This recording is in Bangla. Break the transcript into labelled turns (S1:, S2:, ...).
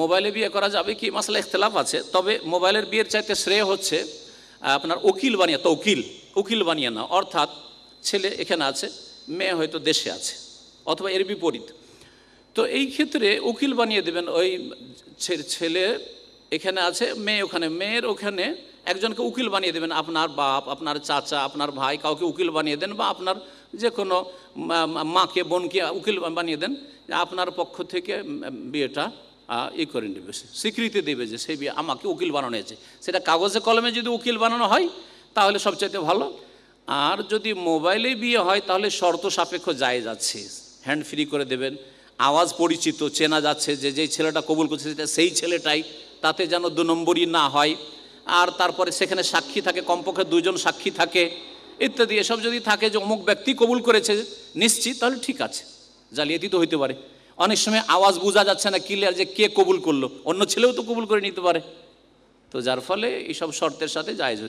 S1: মোবাইলে বিয়ে করা যাবে কি মাসলা ইখতলাফ আছে তবে মোবাইলের বিয়ের চাইতে শ্রেয় হচ্ছে আপনার উকিল বানিয়ে উকিল উকিল বানিয়ে না অর্থাৎ ছেলে এখানে আছে মেয়ে হয়তো দেশে আছে অথবা এর বিপরীত তো এই ক্ষেত্রে উকিল বানিয়ে দেবেন ওই ছেলে এখানে আছে মেয়ে ওখানে মেয়ের ওখানে একজনকে উকিল বানিয়ে দেবেন আপনার বাপ আপনার চাচা আপনার ভাই কাউকে উকিল বানিয়ে দেন বা আপনার যে কোনো মাকে বোনকে উকিল বানিয়ে দেন আপনার পক্ষ থেকে বিয়েটা ই করে নেবে স্বীকৃতি দেবে যে সে আমাকে উকিল বানানো হয়েছে সেটা কাগজে কলমে যদি উকিল বানানো হয় তাহলে সবচাইতে ভালো আর যদি মোবাইলে বিয়ে হয় তাহলে শর্ত সাপেক্ষ যায় যাচ্ছে হ্যান্ড ফ্রি করে দেবেন আওয়াজ পরিচিত চেনা যাচ্ছে যে যেই ছেলেটা কবুল করছে সেটা সেই ছেলেটাই তাতে যেন দু নম্বরই না হয় আর তারপরে সেখানে সাক্ষী থাকে কমপক্ষে দুজন সাক্ষী থাকে ইত্যাদি এসব যদি থাকে যে অমুক ব্যক্তি কবুল করেছে নিশ্চিত তাহলে ঠিক আছে জালিয়াতি তো হইতে পারে অনেক সময় আওয়াজ বোঝা যাচ্ছে না ক্লিয়ার যে কে কবুল করলো অন্য ছেলেও তো কবুল করে নিতে পারে তো যার ফলে এইসব শর্তের সাথে জায়জ